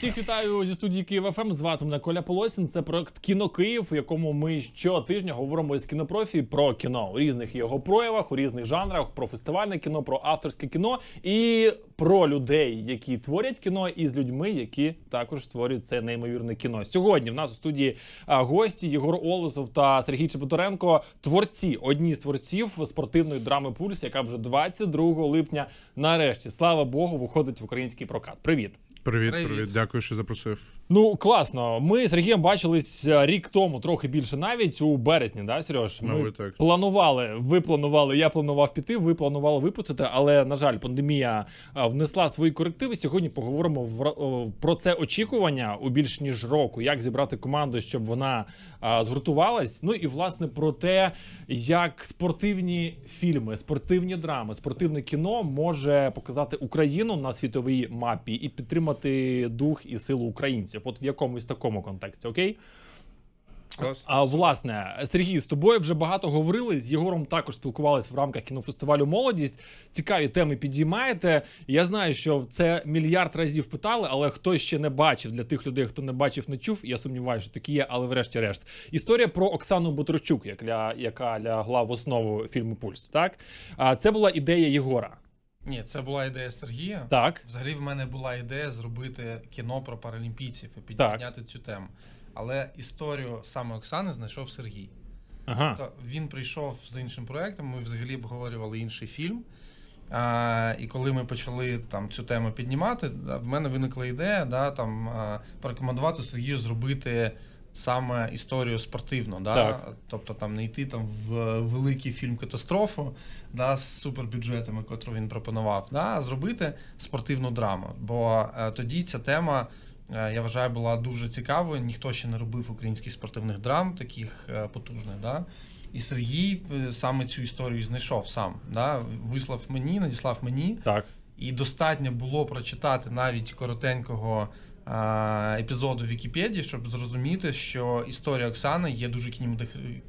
Всіх вітаю зі студії Київ ФМ. Ем. Звати мене Коля Полосін. Це проект Кіно Київ, в якому ми щотижня говоримо із кінопрофі про кіно у різних його проявах, у різних жанрах, про фестивальне кіно, про авторське кіно і про людей, які творять кіно, і з людьми, які також створюють це неймовірне кіно. Сьогодні в нас у студії гості Єгор Олесов та Сергій Чепотуренко, творці, одні з творців спортивної драми Пульс, яка вже 22 липня. Нарешті, слава Богу, виходить в український прокат. Привіт. Привіт, привіт, привіт, дякую, що запросив. Ну класно. Ми з Сергієм бачились е, рік тому, трохи більше навіть у березні, да, Сереж? Ну, Ми ну, так. планували. Ви планували, я планував піти, ви планували випустити, але на жаль, пандемія е, внесла свої корективи. Сьогодні поговоримо е, про це очікування у більш ніж року, як зібрати команду, щоб вона згуртувалась. Ну і власне про те, як спортивні фільми, спортивні драми, спортивне кіно може показати Україну на світовій мапі і підтримати підтримати дух і силу українців. От в якомусь такому контексті, окей? А власне, Сергій, з тобою вже багато говорили. З Єгором також спілкувалися в рамках кінофестивалю Молодість. Цікаві теми підіймаєте. Я знаю, що це мільярд разів питали, але хто ще не бачив для тих людей, хто не бачив, не чув. Я сумніваюся, що такі є, але врешті-решт. Історія про Оксану Бутурчук, яка лягла в основу фільму Пульс. Так це була ідея Єгора. Ні, це була ідея Сергія. Так. Взагалі в мене була ідея зробити кіно про паралімпійців і підняти цю тему. Але історію саме Оксани знайшов Сергій. Ага. То тобто він прийшов з іншим проектом. ми взагалі обговорювали інший фільм. А, І коли ми почали там цю тему піднімати, в мене виникла ідея да, там, порекомендувати Сергію зробити саме історію спортивну, да? Так. тобто там не йти там в великий фільм катастрофу да, з супербюджетами, котру він пропонував, да? а зробити спортивну драму. Бо е, тоді ця тема. Е, я вважаю, була дуже цікавою. Ніхто ще не робив українських спортивних драм, таких е, потужних. Да? І Сергій саме цю історію знайшов сам. Да? Вислав мені, надіслав мені. Так. І достатньо було прочитати навіть коротенького Е, епізоду в Вікіпедії, щоб зрозуміти, що історія Оксани є дуже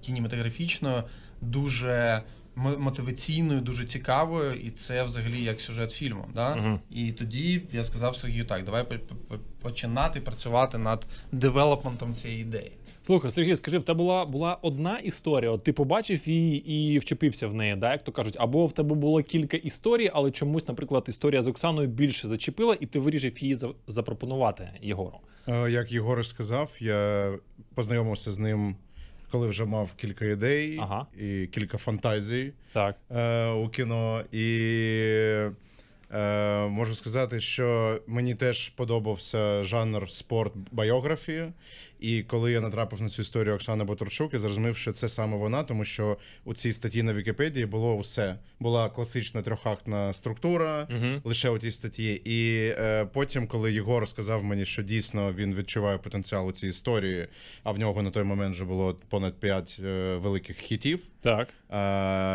кінематографічною, дуже мотиваційною, дуже цікавою, і це взагалі як сюжет фільму. Да? Угу. І тоді я сказав Сергію: так, давай починати працювати над девелопментом цієї ідеї. Слухай, Сергій, скажи, в тебе була була одна історія. От ти побачив її і вчепився в неї, да, як то кажуть, або в тебе було кілька історій, але чомусь, наприклад, історія з Оксаною більше зачепила, і ти вирішив її запропонувати Єгору. Е, як Єгор сказав, я познайомився з ним, коли вже мав кілька ідей ага. і кілька фантазій так. Е, у кіно. І е, можу сказати, що мені теж подобався жанр спорт-байографії. І коли я натрапив на цю історію Оксани Ботурчук, я зрозумів, що це саме вона, тому що у цій статті на Вікіпедії було все. Була класична трьохактна структура угу. лише у тій статті. І е, потім, коли Єгор сказав мені, що дійсно він відчуває потенціал у цій історії, а в нього на той момент вже було понад п'ять е, великих хітів, так е,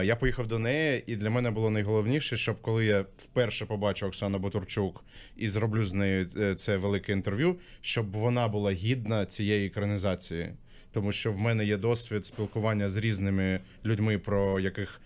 я поїхав до неї, і для мене було найголовніше, щоб коли я вперше побачу Оксану Ботурчук і зроблю з нею е, це велике інтерв'ю, щоб вона була гідна цієї цієї екранізації, тому що в мене є досвід спілкування з різними людьми, про яких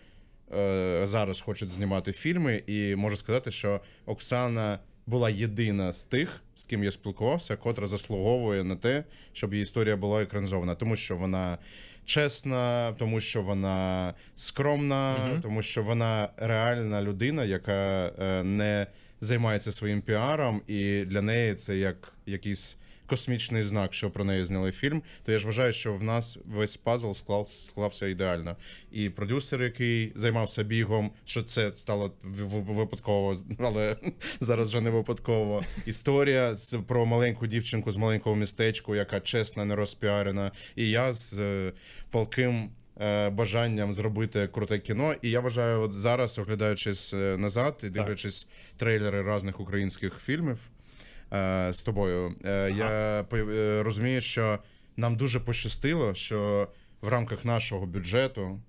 е, зараз хочуть знімати фільми, і можу сказати, що Оксана. Була єдина з тих, з ким я спілкувався, котра заслуговує на те, щоб її історія була екранізована, тому що вона чесна, тому що вона скромна, угу. тому що вона реальна людина, яка е, не займається своїм піаром, і для неї це як якийсь космічний знак, що про неї зняли фільм. То я ж вважаю, що в нас весь пазл склав, склався ідеально. І продюсер, який займався бігом, що це стало випадково, але зараз вже не випадково. Історія з про маленьку дівчинку з маленького містечку, яка чесна, не розпіарена. І я з е, полким е, Бажанням зробити круте кіно, і я вважаю, от зараз, оглядаючись е, назад і дивлячись так. трейлери різних українських фільмів, Е, з тобою. Е, я е, розумію, що нам дуже пощастило, що в рамках нашого бюджету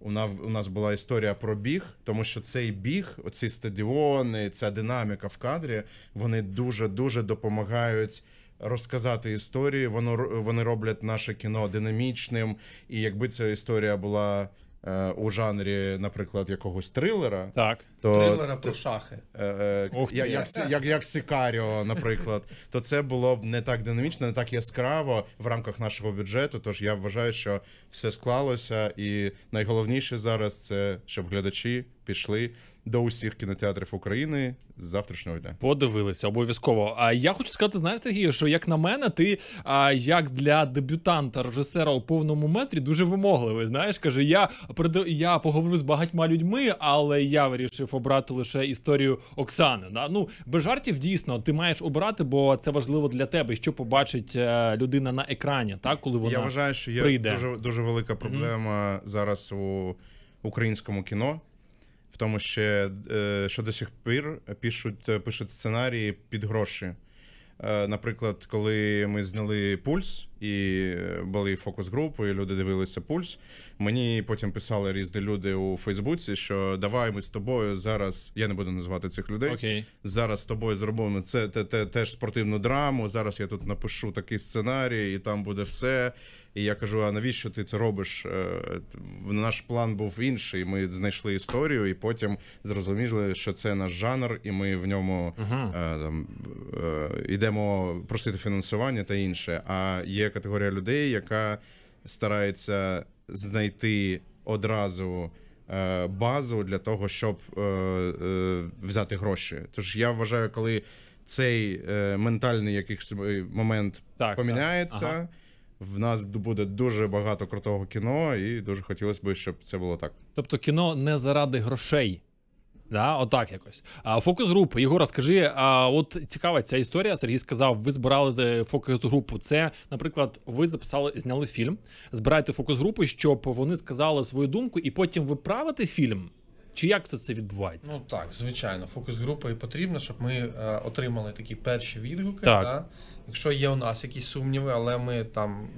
у нас у нас була історія про біг, тому що цей біг, оці стадіони, ця динаміка в кадрі, вони дуже дуже допомагають. Розказати історію. воно вони роблять наше кіно динамічним, і якби ця історія була Е, у жанрі, наприклад, якогось трилера. Так. То, трилера про шахи. Е, е Ух як, як, як Сікаріо, наприклад, то це було б не так динамічно, не так яскраво в рамках нашого бюджету. Тож я вважаю, що все склалося, і найголовніше зараз це, щоб глядачі пішли до усіх кінотеатрів України з завтрашнього дня. Подивилися обов'язково. А я хочу сказати, знаєш, Сергію, що як на мене, ти а, як для дебютанта режисера у повному метрі дуже вимогливий. Знаєш, каже, я я поговорю з багатьма людьми, але я вирішив обрати лише історію Оксани. Да? Ну без жартів дійсно ти маєш обрати, бо це важливо для тебе, що побачить е, людина на екрані, так коли вона я вважаю, що є прийде. дуже дуже велика проблема mm-hmm. зараз у українському кіно в тому, що, е, що до сих пір пишуть пишуть сценарії під гроші. Е, наприклад, коли ми зняли пульс. І були фокус-групи, і люди дивилися пульс. Мені потім писали різні люди у Фейсбуці, що давай ми з тобою зараз. Я не буду називати цих людей. Okay. Зараз з тобою зробимо це те, те, теж спортивну драму. Зараз я тут напишу такий сценарій, і там буде все. І я кажу: а навіщо ти це робиш? Е, наш план був інший. Ми знайшли історію, і потім зрозуміли, що це наш жанр, і ми в ньому uh -huh. Е, там, е, йдемо просити фінансування та інше. А є категорія людей, яка старається знайти одразу е, базу для того, щоб е, е, взяти гроші. Тож я вважаю, коли цей е, ментальний якийсь е, момент так, поміняється. Так. Ага. В нас буде дуже багато крутого кіно, і дуже хотілося б, щоб це було так. Тобто, кіно не заради грошей, Да, отак якось. А фокус групи Єгора, скажи, а от цікава ця історія. Сергій сказав, ви збирали е, фокус групу. Це, наприклад, ви записали, зняли фільм, збираєте фокус групи, щоб вони сказали свою думку, і потім ви правите фільм. Чи як це це відбувається? Ну так, звичайно, фокус група і потрібна, щоб ми е, отримали такі перші відгуки. Так. Да? Якщо є у нас якісь сумніви, але ми там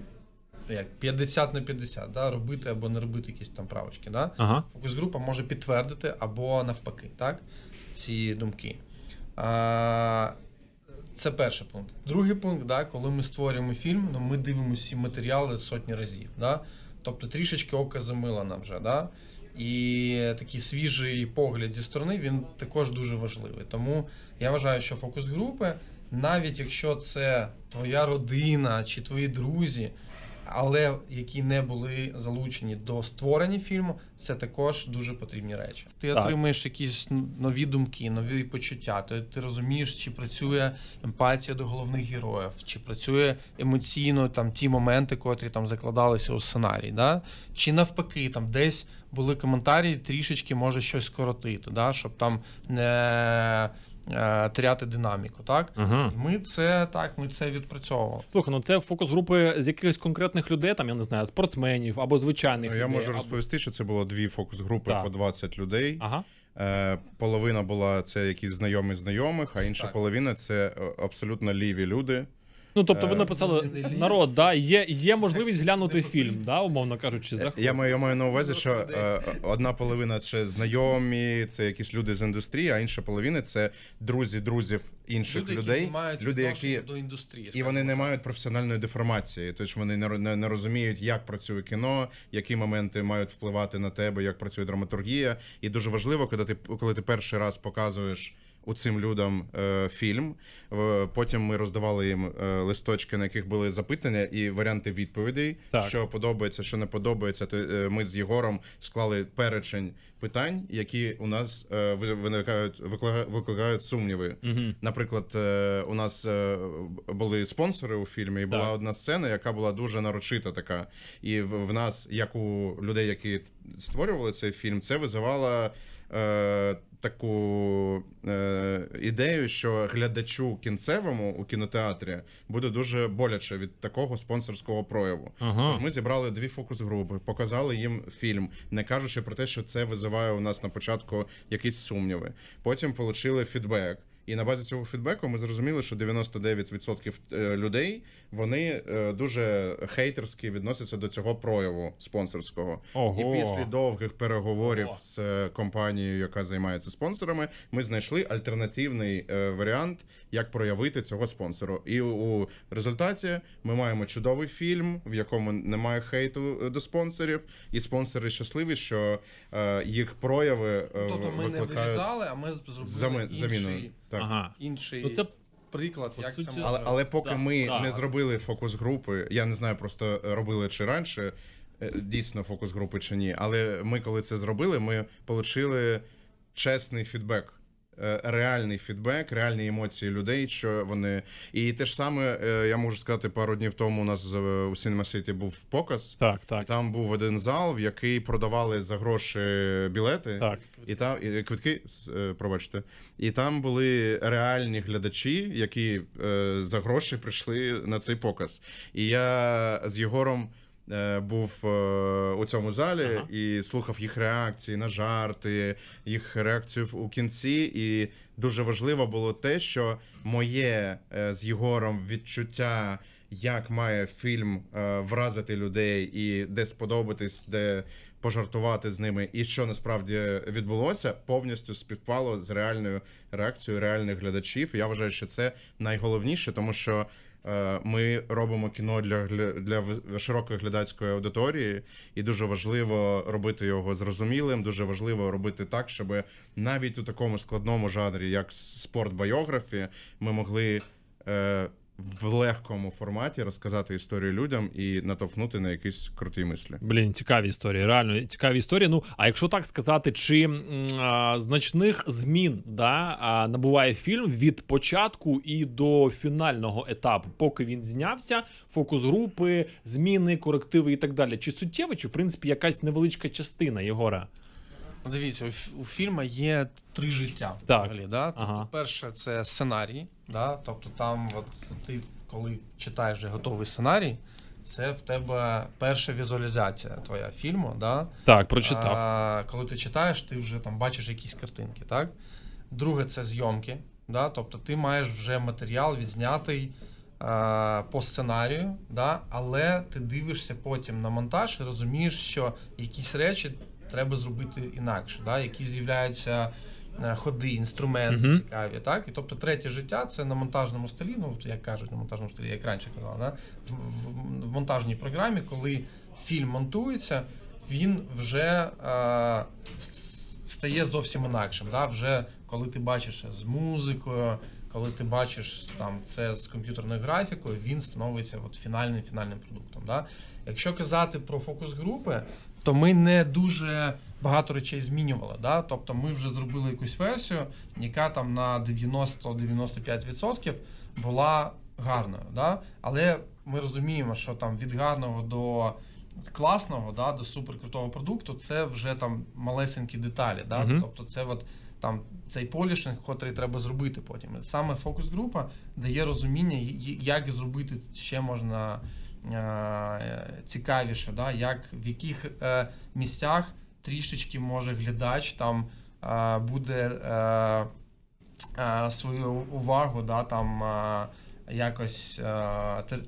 як 50 на 50, да, робити або не робити якісь там правочки. Да? Ага. Фокус-група може підтвердити або навпаки так, ці думки. А, Це перший пункт. Другий пункт, да, коли ми створюємо фільм, ну, ми дивимося всі матеріали сотні разів. Да? Тобто трішечки ока замила нам вже. Да? І такий свіжий погляд зі сторони він також дуже важливий. Тому я вважаю, що фокус групи, навіть якщо це твоя родина чи твої друзі, але які не були залучені до створення фільму, це також дуже потрібні речі. Ти так. отримуєш якісь нові думки, нові почуття. Ти, ти розумієш, чи працює емпатія до головних героїв, чи працює емоційно там ті моменти, котрі там закладалися у сценарій, да? чи навпаки, там десь були коментарі, трішечки може щось скоротити, да? щоб там не. Е, Тряти динаміку, так угу. ми це так. Ми це відпрацьовували. Слухай, ну це фокус групи з якихось конкретних людей, там я не знаю, спортсменів або звичайних. Ну, я людей, можу або... розповісти, що це було дві фокус групи по 20 людей. Ага. Е, Половина була це якісь знайомі знайомих, а інша так. половина це е, абсолютно ліві люди. Ну, тобто, ви е, написали е, е, народ, да, є є можливість глянути фільм, да, умовно кажучи, за я маю я маю на увазі, що одна половина це знайомі, це якісь люди з індустрії, а інша половина це друзі, друзів інших людей. мають люди, які до індустрії, і вони не мають професіональної деформації. Тобто вони не, не, не розуміють, як працює кіно, які моменти мають впливати на тебе, як працює драматургія. І дуже важливо, коли ти коли ти перший раз показуєш у цим людям е, фільм. Е, потім ми роздавали їм е, листочки, на яких були запитання і варіанти відповідей, так. що подобається, що не подобається. То е, ми з Єгором склали перечень питань, які у нас е, виникають, викликають сумніви. Угу. Наприклад, е, у нас були спонсори у фільмі, і була так. одна сцена, яка була дуже нарочита така. І в, в нас, як у людей, які створювали цей фільм, це визивало таку е, ідею, що глядачу кінцевому у кінотеатрі буде дуже боляче від такого спонсорського прояву. Ага. Тож ми зібрали дві фокус-групи, показали їм фільм, не кажучи про те, що це визиває у нас на початку якісь сумніви. Потім отримали фідбек. І на базі цього фідбеку ми зрозуміли, що 99% е, людей вони е, дуже хейтерські відносяться до цього прояву спонсорського. Ого. І після довгих переговорів Ого. з е, компанією, яка займається спонсорами, ми знайшли альтернативний варіант, як проявити цього спонсору. І у результаті ми маємо чудовий фільм, в якому немає хейту до спонсорів, і спонсори щасливі, що їх прояви тобто ми викликають... не вирізали, а ми зробили Зам... інший... заміну. Так. Ага. Інший ну, це приклад, по як суті, це Але, але поки так, ми так. не зробили фокус групи, я не знаю, просто робили чи раніше е, дійсно фокус групи чи ні. Але ми, коли це зробили, ми отримали чесний фідбек Е, реальний фідбек, реальні емоції людей, що вони. І те ж саме, е, я можу сказати, пару днів тому у нас е, у Cinema City був показ. Так, так. І там був один зал, в який продавали за гроші білети Так. і там і квитки, пробачте. І там були реальні глядачі, які за гроші прийшли на цей показ. І я з Єгором. Е, був е, у цьому залі ага. і слухав їх реакції на жарти, їх реакцію у кінці. І дуже важливо було те, що моє е, з Єгором відчуття. Як має фільм е, вразити людей і де сподобатись, де пожартувати з ними, і що насправді відбулося, повністю співпало з реальною реакцією реальних глядачів. Я вважаю, що це найголовніше, тому що Е, ми робимо кіно для для широкої глядацької аудиторії, і дуже важливо робити його зрозумілим. Дуже важливо робити так, щоб навіть у такому складному жанрі, як спорт-байографі, ми могли. Е, в легкому форматі розказати історію людям і натовхнути на якісь круті мислі. Блін, цікаві історії, реально цікаві історії. Ну а якщо так сказати, чи а, значних змін да а, набуває фільм від початку і до фінального етапу, поки він знявся, фокус групи, зміни, корективи і так далі. Чи суттєво, чи в принципі якась невеличка частина Єгора? Ну, Дивіться, у, у фільму є три життя. Так. Взагалі, да? Тобто, ага. Перше, це сценарій. Да? Тобто там, от ти коли читаєш вже готовий сценарій, це в тебе перша візуалізація твоя фільму. Да? Так, прочитав. А, Коли ти читаєш, ти вже там бачиш якісь картинки. так? Друге, це зйомки. Да? Тобто ти маєш вже матеріал відзнятий. По сценарію, да, але ти дивишся потім на монтаж і розумієш, що якісь речі треба зробити інакше, да? які з'являються е, ходи, інструменти uh-huh. цікаві. Так? І тобто третє життя це на монтажному столі, ну як кажуть, на монтажному столі, як раніше казав, да? в, в, в монтажній програмі, коли фільм монтується, він вже е, стає зовсім інакшим. Да? Вже коли ти бачиш з музикою. Коли ти бачиш там це з комп'ютерною графікою, він становиться от фінальним фінальним продуктом. Да? Якщо казати про фокус групи, то тобто ми не дуже багато речей змінювали. Да? Тобто ми вже зробили якусь версію, яка там на 90-95% була гарною. Да? Але ми розуміємо, що там від гарного до класного, да, до суперкрутого продукту це вже там малесенькі деталі. Да? Uh -huh. Тобто це от там цей полішинг, котрий треба зробити потім. Саме фокус-група дає розуміння, як зробити ще можна. Е, цікавіше, да, як в яких е, місцях трішечки може глядач там е, буде свою увагу, да, там якось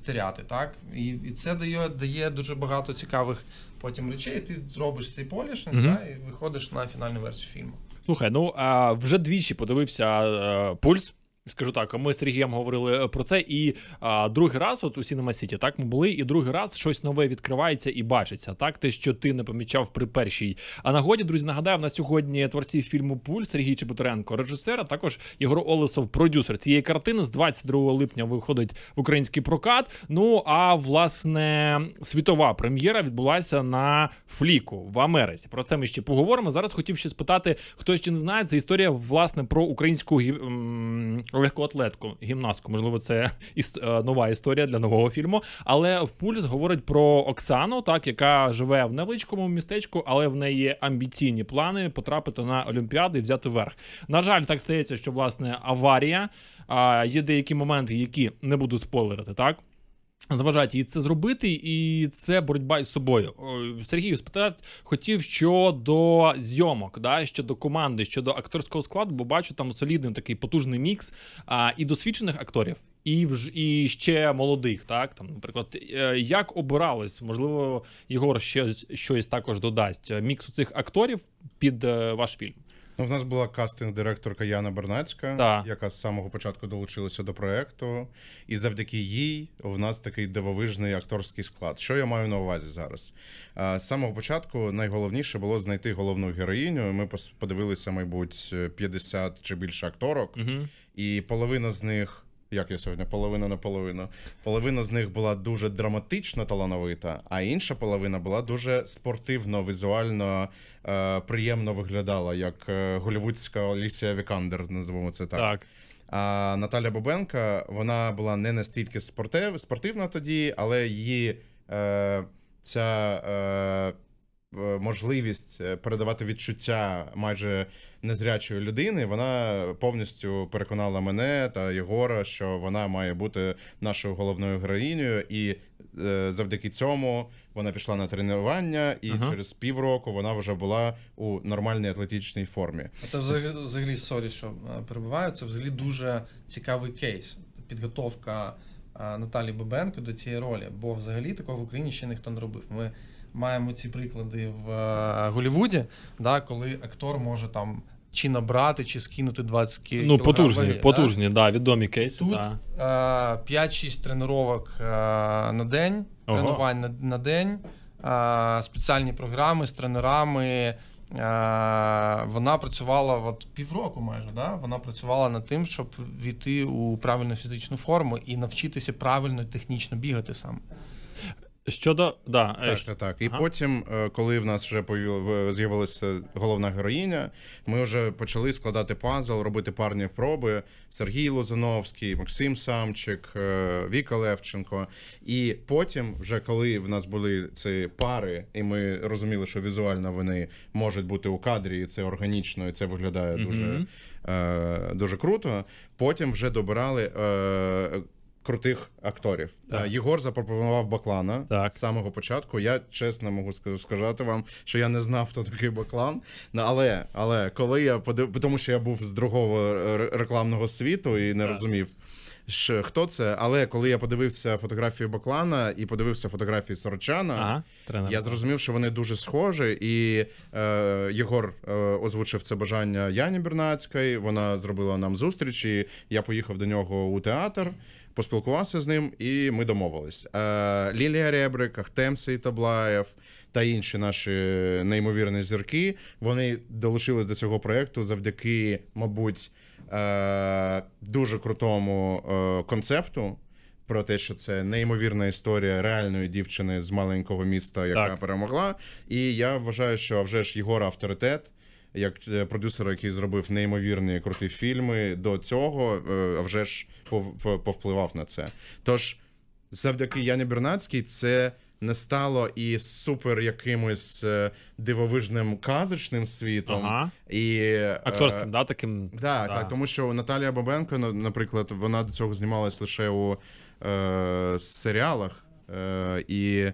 теряти. так? І і це дає дає дуже багато цікавих потім речей. Ти робиш цей полішник mm да, і виходиш на фінальну версію фільму. Слухай, ну а вже двічі подивився пульс. Скажу так, ми з Сергієм говорили е, про це. І а, другий раз, от у Cinema City, так ми були, і другий раз щось нове відкривається і бачиться. Так, те, що ти не помічав при першій. А нагоді, друзі, нагадаю, на сьогодні творці фільму Пуль Сергій Чеботаренко, режисер, а також Єгор Олесов, продюсер цієї картини. З 22 липня виходить в український прокат. Ну а власне світова прем'єра відбулася на фліку в Америці. Про це ми ще поговоримо. Зараз хотів ще спитати, хто ще не знає, це історія власне про українську легкоатлетку, гімнастку. Можливо, це іс- е, нова історія для нового фільму. Але в пульс говорить про Оксану, так яка живе в невеличкому містечку, але в неї амбіційні плани потрапити на Олімпіади і взяти верх. На жаль, так стається, що власне аварія. А є деякі моменти, які не буду спойлерити, так. Заважають їй це зробити, і це боротьба із собою. Сергій спитав, хотів щодо зйомок, да, щодо команди, щодо акторського складу, бо бачу там солідний такий потужний мікс а, і досвідчених акторів, і вж і ще молодих. Так там, наприклад, е, як обирались, можливо, Єгор ще щось також додасть. Е, мікс у цих акторів під е, ваш фільм. Ну, в нас була кастинг-директорка Яна Бернацька, да. яка з самого початку долучилася до проекту. І завдяки їй в нас такий дивовижний акторський склад. Що я маю на увазі зараз? З самого початку найголовніше було знайти головну героїню. Ми подивилися, мабуть, 50 чи більше акторок, угу. і половина з них як я сьогодні, половина на половину. Половина з них була дуже драматично талановита, а інша половина була дуже спортивно, візуально е, приємно виглядала, як е, голівудська Олісія Вікандер, називаємо це так. Так. А Наталя Бобенка вона була не настільки спортивна тоді, але її е, ця. Е, Е, можливість е, передавати відчуття майже незрячої людини, вона повністю переконала мене та Єгора, що вона має бути нашою головною героїнею, і е, завдяки цьому вона пішла на тренування, і ага. через півроку вона вже була у нормальній атлетичній формі. Це тобто взагалі, взагалі сорі, що перебуваю, це взагалі дуже цікавий кейс. Підготовка Наталі Бабенко до цієї ролі, бо взагалі такого в Україні ще ніхто не робив. Ми маємо ці приклади в е, Голівуді, да, коли актор може там. Чи набрати, чи скинути 20 кг. Ну, потужні, ваги, потужні, да? да, відомі кейси. Тут да. 5-6 е, тренувок е, на день, Ого. тренувань на, на день, спеціальні програми з тренерами. Вона працювала от півроку, майже да? вона працювала над тим, щоб війти у правильну фізичну форму і навчитися правильно технічно бігати саме. Щодо да е, точно так, і ага. потім, е, коли в нас вже з'явилася головна героїня, ми вже почали складати пазл, робити парні проби. Сергій Лозановський, Максим Самчик, е, Віка Левченко. І потім, вже коли в нас були ці пари, і ми розуміли, що візуально вони можуть бути у кадрі, і це органічно, і це виглядає дуже. Mm-hmm. Дуже круто. Потім вже добирали крутих акторів. Так. Е, Єгор запропонував Баклана так. з самого початку. Я чесно можу сказати вам, що я не знав, хто такий Баклан. Ну, але але коли я подив... тому що я був з другого рекламного світу і не так. розумів. Ш, хто це, але коли я подивився фотографію Баклана і подивився фотографії Сорочана, ага, я зрозумів, що вони дуже схожі. І е, Єгор е, озвучив це бажання Яні Бернацької. Вона зробила нам зустріч, і я поїхав до нього у театр поспілкувався з ним, і ми домовились. Е, Лілія Ребрик, Ахтем Таблаєв та інші наші неймовірні зірки. Вони долучились до цього проекту завдяки, мабуть, е, дуже крутому е, концепту. Про те, що це неймовірна історія реальної дівчини з маленького міста, яка так. перемогла. І я вважаю, що вже ж Єгор авторитет, як продюсер, який зробив неймовірні круті фільми до цього, а вже ж повпливав на це. Тож, завдяки Яні Бернацькій, це не стало і супер якимось е, дивовижним казочним світом ага. і е, акторським, е, да, таким да, да. так, тому що Наталія Бабенко, наприклад, вона до цього знімалась лише у е, серіалах, е, і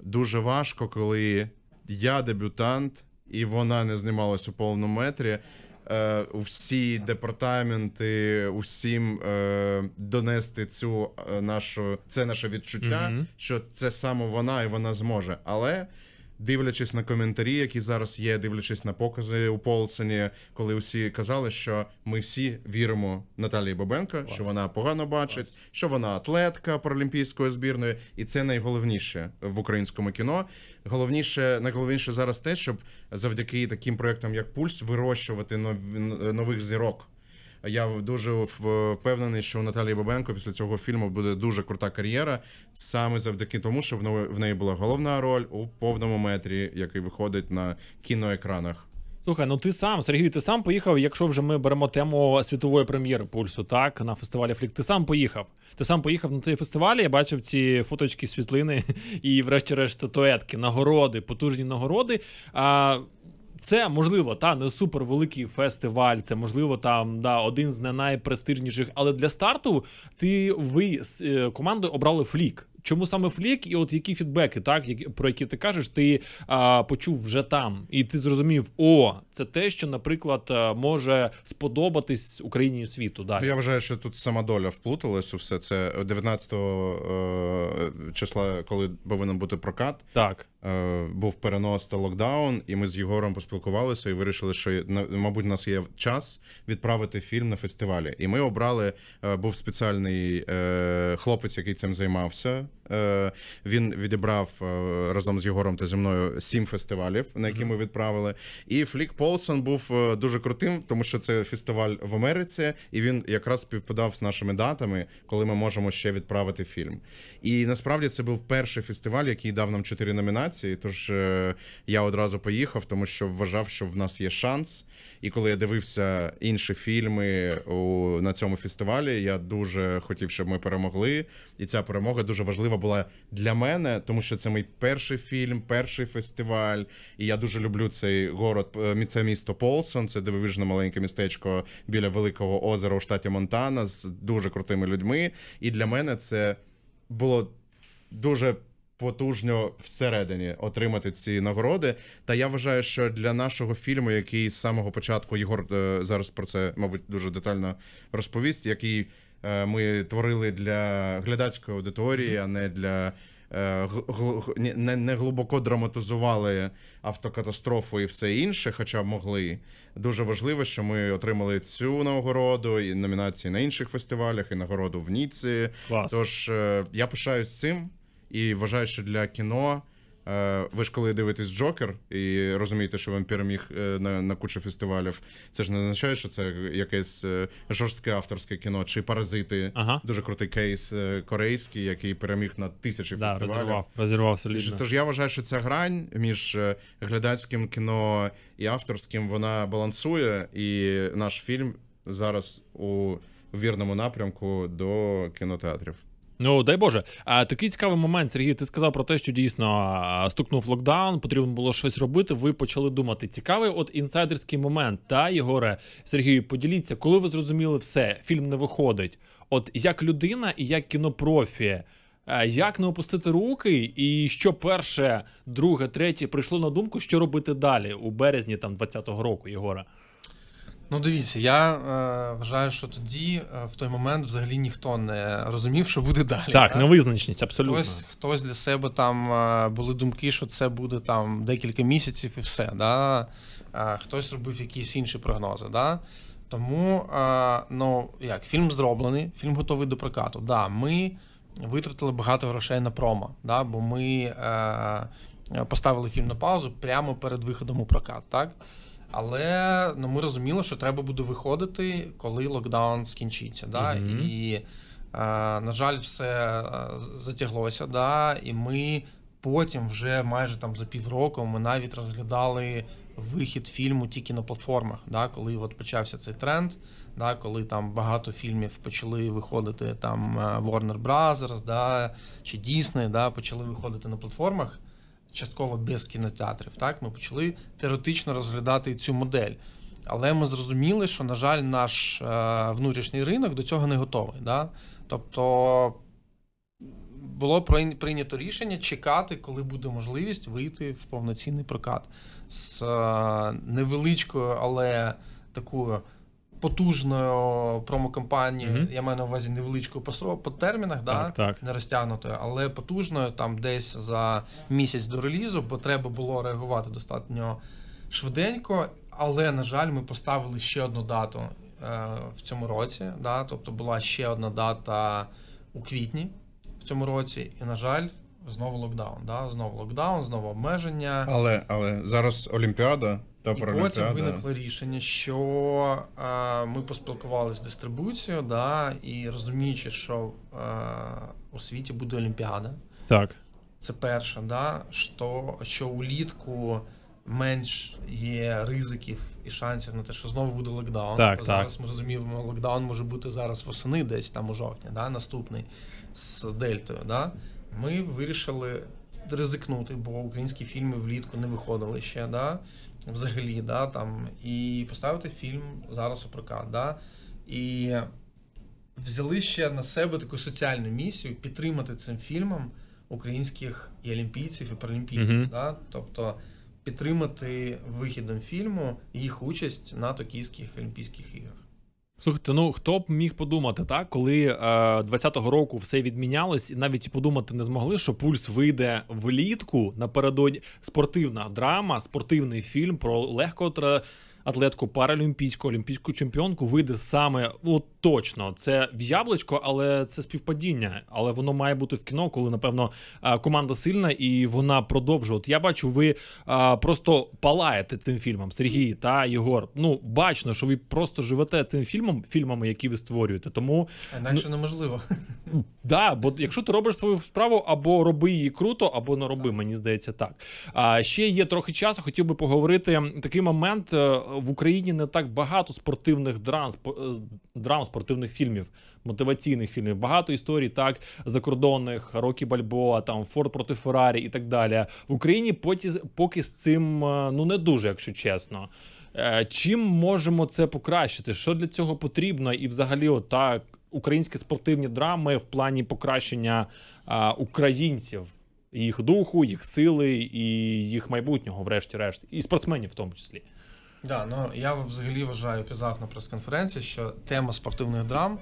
дуже важко, коли я дебютант. І вона не знімалась у повному метрі. Е, всі департаменти, усім е, донести цю е, нашу це наше відчуття, mm-hmm. що це саме вона і вона зможе. Але дивлячись на коментарі, які зараз є, дивлячись на покази у Полсені, коли усі казали, що ми всі віримо Наталії Бабенко, Клас. що вона погано бачить, Клас. що вона атлетка паралімпійської збірної, і це найголовніше в українському кіно. Головніше, найголовніше зараз те, щоб завдяки таким проектам, як Пульс, вирощувати нові нових зірок. Я дуже впевнений, що у Наталії Бабенко після цього фільму буде дуже крута кар'єра, саме завдяки тому, що в неї була головна роль у повному метрі, який виходить на кіноекранах. Слухай, ну ти сам, Сергій, ти сам поїхав, якщо вже ми беремо тему світової прем'єри пульсу, так, на фестивалі Флік. Ти сам поїхав. Ти сам поїхав на цей фестиваль, я бачив ці фоточки, світлини і, врешті-решт, статуетки, нагороди, потужні нагороди. А це можливо та не супер великий фестиваль, це можливо там да один з не найпрестижніших. Але для старту ти ви з е, командою обрали флік чому саме флік, і от які фідбеки, так які про які ти кажеш, ти а, почув вже там, і ти зрозумів, о, це те, що, наприклад, е, може сподобатись Україні і світу. Далі. Я вважаю, що тут сама доля вплуталась у все це 19 е, числа, коли повинен бути прокат. Так. Е, був перенос та локдаун, і ми з Єгором поспілкувалися і вирішили, що мабуть, у нас є час відправити фільм на фестивалі. І ми обрали. Е, був спеціальний хлопець, який цим займався. Е, він відібрав е, разом з Єгором та зі мною сім фестивалів, на які ми відправили. І Флік Полсон був е, дуже крутим, тому що це фестиваль в Америці, і він якраз співпадав з нашими датами, коли ми можемо ще відправити фільм. І насправді це був перший фестиваль, який дав нам чотири номінації. Тож я одразу поїхав, тому що вважав, що в нас є шанс. І коли я дивився інші фільми на цьому фестивалі, я дуже хотів, щоб ми перемогли. І ця перемога дуже важлива важлива була для мене, тому що це мій перший фільм, перший фестиваль. І я дуже люблю цей город. Е, це місто Полсон, це дивовижне маленьке містечко біля великого озера у штаті Монтана з дуже крутими людьми. І для мене це було дуже. Потужно всередині отримати ці нагороди. Та я вважаю, що для нашого фільму, який з самого початку Єгор е, зараз про це, мабуть, дуже детально розповість, який Е, ми творили для глядацької аудиторії, а не для е, не, не глибоко драматизували автокатастрофу і все інше, хоча могли. Дуже важливо, що ми отримали цю нагороду і номінації на інших фестивалях, і нагороду в Ніці. Клас. Тож е, я пишаюсь цим і вважаю, що для кіно. Е, ви ж коли дивитесь Джокер і розумієте, що він переміг е, на на кучу фестивалів, це ж не означає, що це якесь е, жорстке авторське кіно чи паразити. Ага. Дуже крутий кейс корейський, який переміг на тисячі да, фестивалів. Розірвав, розірвав солідно. Тож я вважаю, що ця грань між глядацьким кіно і авторським вона балансує, і наш фільм зараз у вірному напрямку до кінотеатрів. Ну дай Боже, а такий цікавий момент, Сергій. Ти сказав про те, що дійсно стукнув локдаун, потрібно було щось робити. Ви почали думати. Цікавий, от інсайдерський момент, та Єгоре Сергію, поділіться, коли ви зрозуміли все, фільм не виходить. От як людина і як кінопрофі, е, як не опустити руки, і що перше, друге, третє прийшло на думку, що робити далі у березні там 20-го року, Єгора? Ну, дивіться, я е, вважаю, що тоді е, в той момент взагалі ніхто не розумів, що буде далі. Так, так? невизначеність, абсолютно. Хтось хтось для себе там е, були думки, що це буде там декілька місяців і все. Да? Е, хтось робив якісь інші прогнози. Да? Тому е, ну, як, фільм зроблений, фільм готовий до прокату. Да, Ми витратили багато грошей на промо, да? бо ми е, поставили фільм на паузу прямо перед виходом у прокат. так? Але ну, ми розуміли, що треба буде виходити, коли локдаун скінчиться. Да? mm І, е, на жаль, все е, затяглося. Да? І ми потім, вже майже там за півроку, ми навіть розглядали вихід фільму тільки на платформах, да? коли от почався цей тренд, да? коли там багато фільмів почали виходити там е, Warner Brothers, да? чи Disney, да? почали виходити на платформах частково без кінотеатрів. Так ми почали теоретично розглядати цю модель. Але ми зрозуміли, що, на жаль, наш е, внутрішній ринок до цього не готовий. Да? Тобто було прийнято рішення чекати, коли буде можливість вийти в повноцінний прокат з е, невеличкою, але такою потужною промокампанією, mm-hmm. я маю на увазі невеличку по, по термінах, так, да, так. не розтягнутою, але потужною там десь за місяць до релізу, бо треба було реагувати достатньо швиденько. Але на жаль, ми поставили ще одну дату е, в цьому році. Да, Тобто була ще одна дата у квітні в цьому році, і на жаль знову локдаун. Да? Знову локдаун, знову обмеження. Але але зараз Олімпіада та І Потім виникло рішення, що е, ми поспілкувалися з дистрибуцією, да? і розуміючи, що е, у світі буде Олімпіада. Так. Це перше, да? що, що улітку. Менш є ризиків і шансів на те, що знову буде локдаун. Так, так. Зараз ми розуміємо, локдаун може бути зараз восени, десь там у жовтні, да, наступний з дельтою. Да? Ми вирішили ризикнути, бо українські фільми влітку не виходили ще. да, Взагалі, да, там, і поставити фільм зараз у прокат. Да, і взяли ще на себе таку соціальну місію підтримати цим фільмом українських і олімпійців і паралімпійців. Mm-hmm. Да, тобто підтримати вихідом фільму їх участь на Токійських Олімпійських іграх. Слухайте, ну хто б міг подумати, так коли е, 20-го року все відмінялось, і навіть подумати не змогли, що пульс вийде влітку напередодні спортивна драма, спортивний фільм про легкотра атлетку паралімпійську, олімпійську чемпіонку вийде саме от точно. Це в яблучко, але це співпадіння. Але воно має бути в кіно, коли напевно команда сильна і вона продовжує. От Я бачу, ви а, просто палаєте цим фільмом Сергій та Єгор. Ну бачно, що ви просто живете цим фільмом, фільмами, які ви створюєте. Тому інакше ну, неможливо. Да, бо якщо ти робиш свою справу, або роби її круто, або не роби. Мені здається, так. А ще є трохи часу. Хотів би поговорити такий момент е, в Україні. Не так багато спортивних драм, е, драм спортивних фільмів, мотиваційних фільмів. Багато історій так закордонних Рокі Бальбоа, там Форд проти Феррарі і так далі. В Україні поті поки з цим е, ну не дуже, якщо чесно. Чим можемо це покращити? Що для цього потрібно? І, взагалі, отак українські спортивні драми в плані покращення а, українців, їх духу, їх сили і їх майбутнього, врешті-решт, і спортсменів в тому числі. Да, ну я взагалі вважаю, казав на прес-конференції, що тема спортивних драм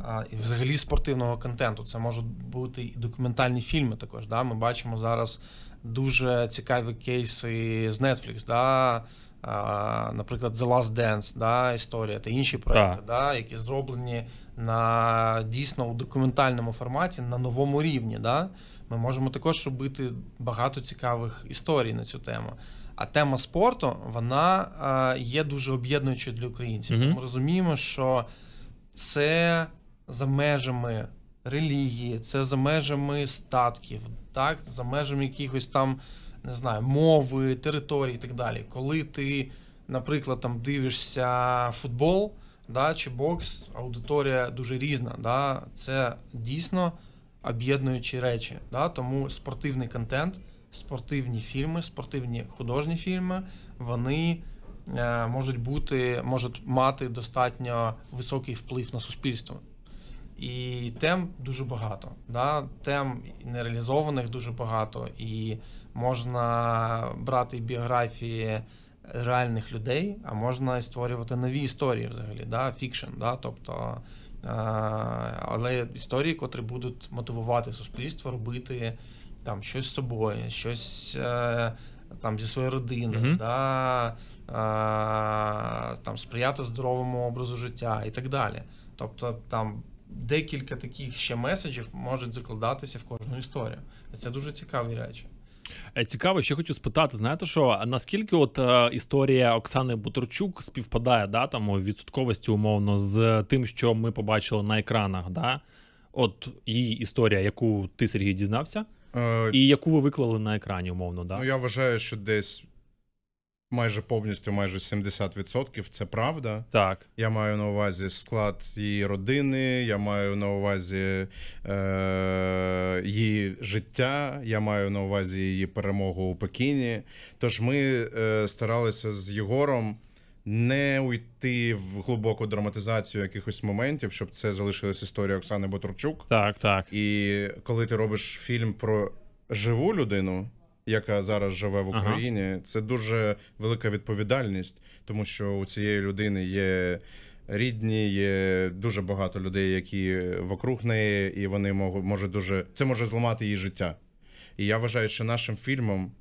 а, і взагалі спортивного контенту це можуть бути і документальні фільми. Також да ми бачимо зараз дуже цікаві кейси з Netflix, да, а, наприклад, The Last Dance, да, історія та інші проекти, да. да, які зроблені на дійсно у документальному форматі на новому рівні. Да? Ми можемо також робити багато цікавих історій на цю тему. А тема спорту вона е, є дуже об'єднуючою для українців. Mm-hmm. Ми розуміємо, що це за межами релігії, це за межами статків, так за межами якихось там не знаю, мови, території і так далі. Коли ти, наприклад, там дивишся футбол да, чи бокс, аудиторія дуже різна. Да, Це дійсно об'єднуючі речі. Да, Тому спортивний контент, спортивні фільми, спортивні художні фільми, вони е, можуть бути, можуть мати достатньо високий вплив на суспільство. І тем дуже багато. Да? Тем нереалізованих дуже багато, і можна брати біографії реальних людей, а можна створювати нові історії взагалі, да, фікшн, да, тобто. Е, але історії, котрі будуть мотивувати суспільство робити там щось з собою, щось е, там зі своєю родиною, mm-hmm. да, е, там сприяти здоровому образу життя і так далі. Тобто там декілька таких ще меседжів можуть закладатися в кожну історію. Це дуже цікаві речі. Е, цікаво, ще хочу спитати, знаєте що, наскільки от е, історія Оксани Бутурчук співпадає да, там, у відсотковості, умовно, з тим, що ми побачили на екранах, да? От її історія, яку ти Сергій дізнався, е, і яку ви виклали на екрані, умовно, да? Ну я вважаю, що десь майже повністю, майже 70%. Це правда. Так. Я маю на увазі склад її родини, я маю на увазі е, її життя, я маю на увазі її перемогу у Пекіні. Тож ми е, старалися з Єгором. Не уйти в глибоку драматизацію якихось моментів, щоб це залишилась історія Оксани Ботурчук. Так, так. І коли ти робиш фільм про живу людину, яка зараз живе в Україні. Ага. Це дуже велика відповідальність, тому що у цієї людини є. Рідні є дуже багато людей, які вокруг неї, і вони можуть дуже це може зламати її життя. І я вважаю, що нашим фільмом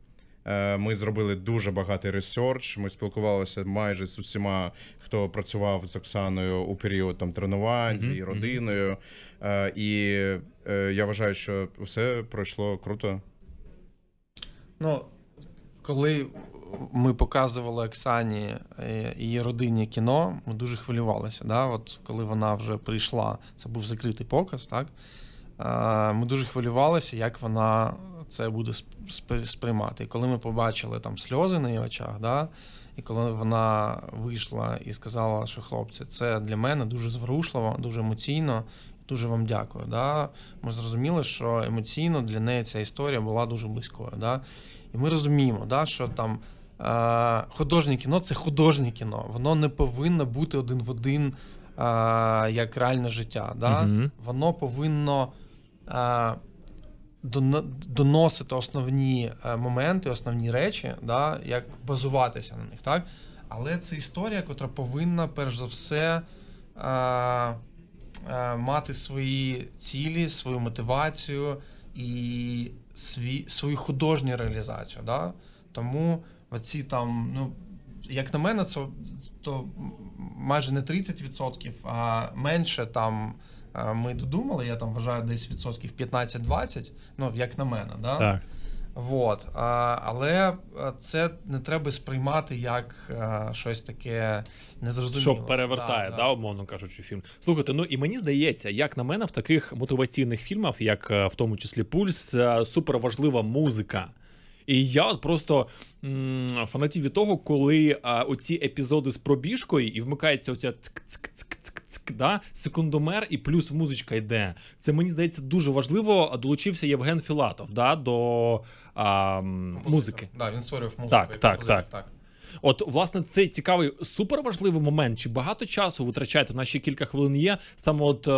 е, ми зробили дуже багатий ресерч. Ми спілкувалися майже з усіма, хто працював з Оксаною у період там тренувань з її родиною. Е, і е, я вважаю, що все пройшло круто. Ну, коли ми показували Оксані е, її родині кіно, ми дуже хвилювалися. Да? От Коли вона вже прийшла, це був закритий показ, так? Е, ми дуже хвилювалися, як вона це буде сприймати. І коли ми побачили там сльози на її очах, да? і коли вона вийшла і сказала, що хлопці, це для мене дуже зворушливо, дуже емоційно дуже вам дякую. Да? Ми зрозуміли, що емоційно для неї ця історія була дуже близькою. Да? І ми розуміємо, да, що там е, художнє кіно це художнє кіно, воно не повинно бути один в один е, як реальне життя. Да? Угу. Воно повинно. Е, Доносити основні е, моменти, основні речі, да, як базуватися на них, так? Але це історія, яка повинна перш за все. Е, Е, мати свої цілі, свою мотивацію і свій, свою художню реалізацію. Да? Тому оці там, ну як на мене, це то майже не 30%, а менше там. Е, ми додумали, я там вважаю десь відсотків 15-20, ну як на мене, да? так. Вот. Але це не треба сприймати як е, щось таке незрозуміле. Що перевертає, да, да, умовно кажучи, фільм. Слухайте, ну і мені здається, як на мене, в таких мотиваційних фільмах, як е, в тому числі Пульс, е, суперважлива музика. І я от просто м- фанатів від того, коли а, оці епізоди з пробіжкою і вмикається оця цк цк цк да, секундомер і плюс музичка йде. Це мені здається дуже важливо. Долучився Євген Філатов да, до а, музики. Да, він створював музику. Так, так, так. так. От, власне, цей цікавий суперважливий момент. Чи багато часу витрачаєте? У ще кілька хвилин є. Саме от е,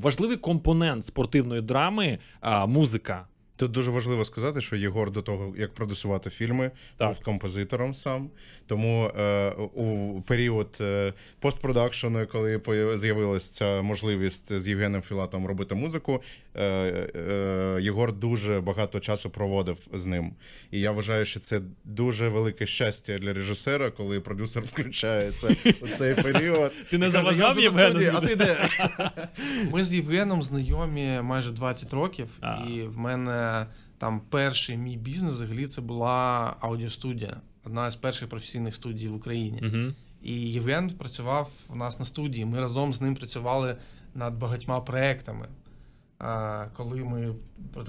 важливий компонент спортивної драми, а, музика. Тут дуже важливо сказати, що Єгор до того, як продюсувати фільми, так. був композитором сам. Тому е, у період е, постпродакшену, коли з'явилася можливість з Євгеном Філатом робити музику, Е, е, Єгор дуже багато часу проводив з ним. І я вважаю, що це дуже велике щастя для режисера, коли продюсер включається у цей період. Ти не заважав Євгену? А ти де? Ми з Євгеном знайомі майже 20 років, і в мене там перший мій бізнес взагалі це була аудіостудія, одна з перших професійних студій в Україні. І Євген працював у нас на студії. Ми разом з ним працювали над багатьма проектами. Е, коли ми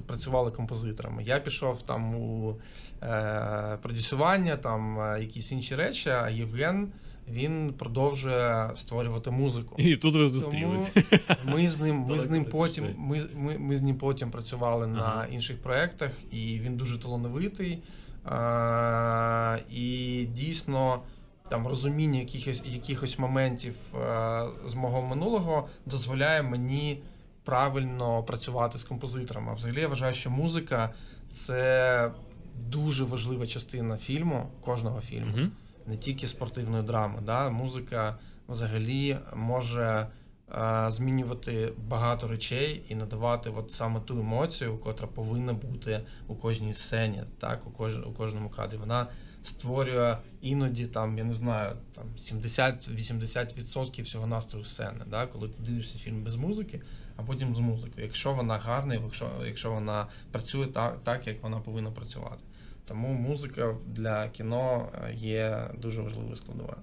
працювали композиторами. Я пішов там у е, продюсування, там е, якісь інші речі, а Євген. Він продовжує створювати музику, і тут ви зустрілися. ми з ним. Ми з ним потім. Ми ми, ми з ним потім працювали ага. на інших проєктах, і він дуже талановитий. А, І дійсно там розуміння якихось якихось моментів а, з мого минулого дозволяє мені правильно працювати з композиторами. А взагалі я вважаю, що музика це дуже важлива частина фільму, кожного фільму, mm не тільки спортивної драми. Да? Музика взагалі може е, змінювати багато речей і надавати от саме ту емоцію, котра повинна бути у кожній сцені, так у кож... у кожному кадрі. Вона створює іноді там, я не знаю, там 70-80% всього настрою сцени. Да? Коли ти дивишся фільм без музики а потім з музикою, якщо вона гарна, якщо якщо вона працює так, так як вона повинна працювати. Тому музика для кіно е, є дуже важливою складовою.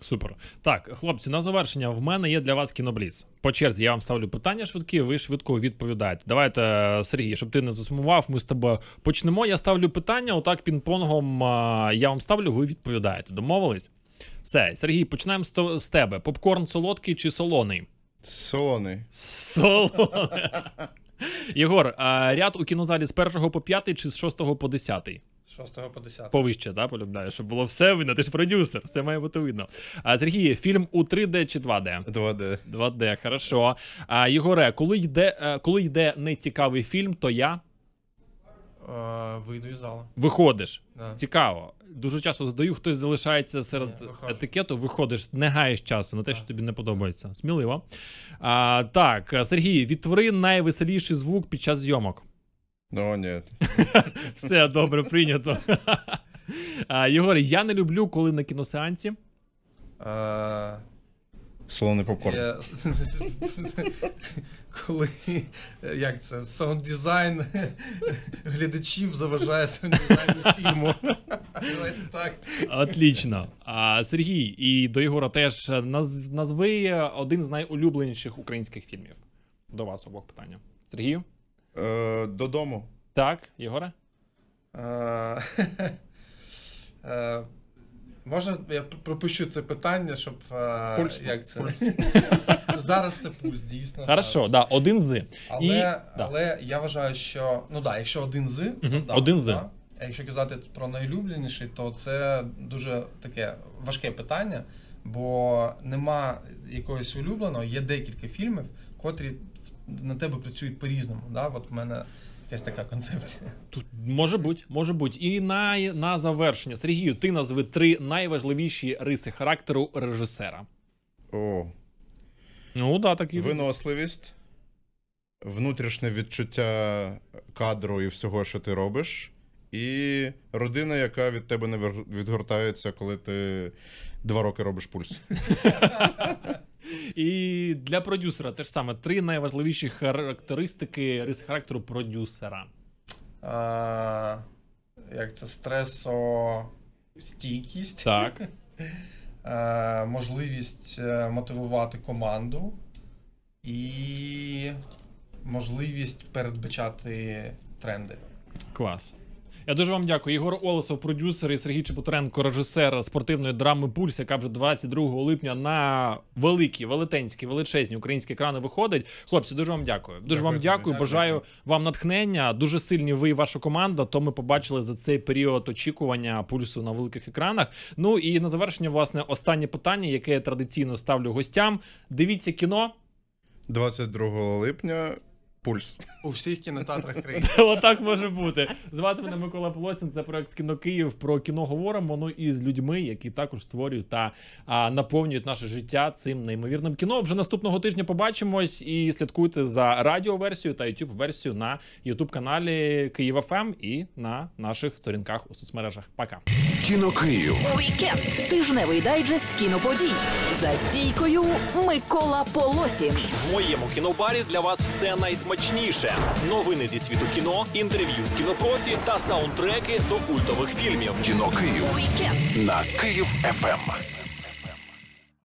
Супер. Так, хлопці, на завершення в мене є для вас кінобліц. По черзі я вам ставлю питання швидкі, ви швидко відповідаєте. Давайте, е, Сергій, щоб ти не засумував, ми з тобою почнемо. Я ставлю питання, отак пінг-понгом е, я вам ставлю, ви відповідаєте. Домовились? Все, Сергій, почнемо з тебе. Попкорн солодкий чи солоний? Солоний. Солоний. Єгор, а ряд у кінозалі з 1 по 5 чи з 6 по 10? 6 по 10. Повище, да, полюбляю, щоб було все видно. Ти ж продюсер, все має бути видно. А, Сергій, фільм у 3D чи 2D? 2D. 2D, хорошо. А, Єгоре, коли йде, е, коли йде нецікавий фільм, то я. Е, вийду із залу. Виходиш. Да. Цікаво. Дуже часто здаю, хтось залишається серед Ні, етикету, виходиш, не гаєш часу на те, що тобі не подобається. Сміливо. А, Так, Сергій, відтвори найвеселіший звук під час зйомок. Ну, ні. Все добре, прийнято. А, Єгор, я не люблю, коли на кіносеансі. А... Е, Солоний попкорн. Я... Коли як це саунд-дизайн глядачів заважає саунд-дизайну фільму. Давайте так. Отлично. А, Сергій, і до Єгора теж назви один з найулюбленіших українських фільмів. До вас обох питання. Сергію? Е, Додому. Так, Єгоре? Е, е, Можна я пропущу це питання, щоб е, пульс, як це пульс. Ну, зараз це пульс дійсно. Хорошо, да, один з. Але І... але да. я вважаю, що ну да, якщо один з, угу. то, да, з. А якщо казати про найлюбленіший, то це дуже таке важке питання, бо нема якогось улюбленого, є декілька фільмів, котрі на тебе працюють по-різному. Да? От в мене Якась така концепція. Тут може бути, може бути. І на на завершення. Сергію, ти назви три найважливіші риси характеру режисера. О. Ну, да, так, і Виносливість, внутрішнє відчуття кадру і всього, що ти робиш, і родина, яка від тебе не відгортається, коли ти два роки робиш пульс. І для продюсера теж саме три найважливіші характеристики рис характеру продюсера. А, Як це стресостійкість? Так. а, можливість е, мотивувати команду і можливість передбачати тренди. Клас. Я дуже вам дякую. Ігор Олесов, продюсер і Сергій Чепутуренко, режисер спортивної драми Пульс, яка вже 22 липня на великі, велетенські, величезні українські екрани виходить. Хлопці, дуже вам дякую. Дуже дякую, вам дякую. дякую. Бажаю дякую. вам натхнення. Дуже сильні ви і ваша команда. То ми побачили за цей період очікування пульсу на великих екранах. Ну і на завершення, власне, останнє питання, яке я традиційно ставлю гостям. Дивіться кіно 22 липня пульс. У всіх кінотеатрах країни. Отак може бути. Звати мене Микола Полосін. Це проект кіно Київ про кіно говоримо. Ну і з людьми, які також створюють та а, наповнюють наше життя цим неймовірним кіно. Вже наступного тижня побачимось і слідкуйте за радіоверсію та youtube версію на youtube каналі Київ ФМ ем» і на наших сторінках у соцмережах. Пока. Кіно Київ. Уікенд. Тижневий дайджест кіноподій. За стійкою Микола Полосін. В моєму кінобарі для вас все найсмачніше смачніше. Новини зі світу кіно, інтерв'ю з кінопрофі та саундтреки до культових фільмів. Кіно Київ на Київ ФМ.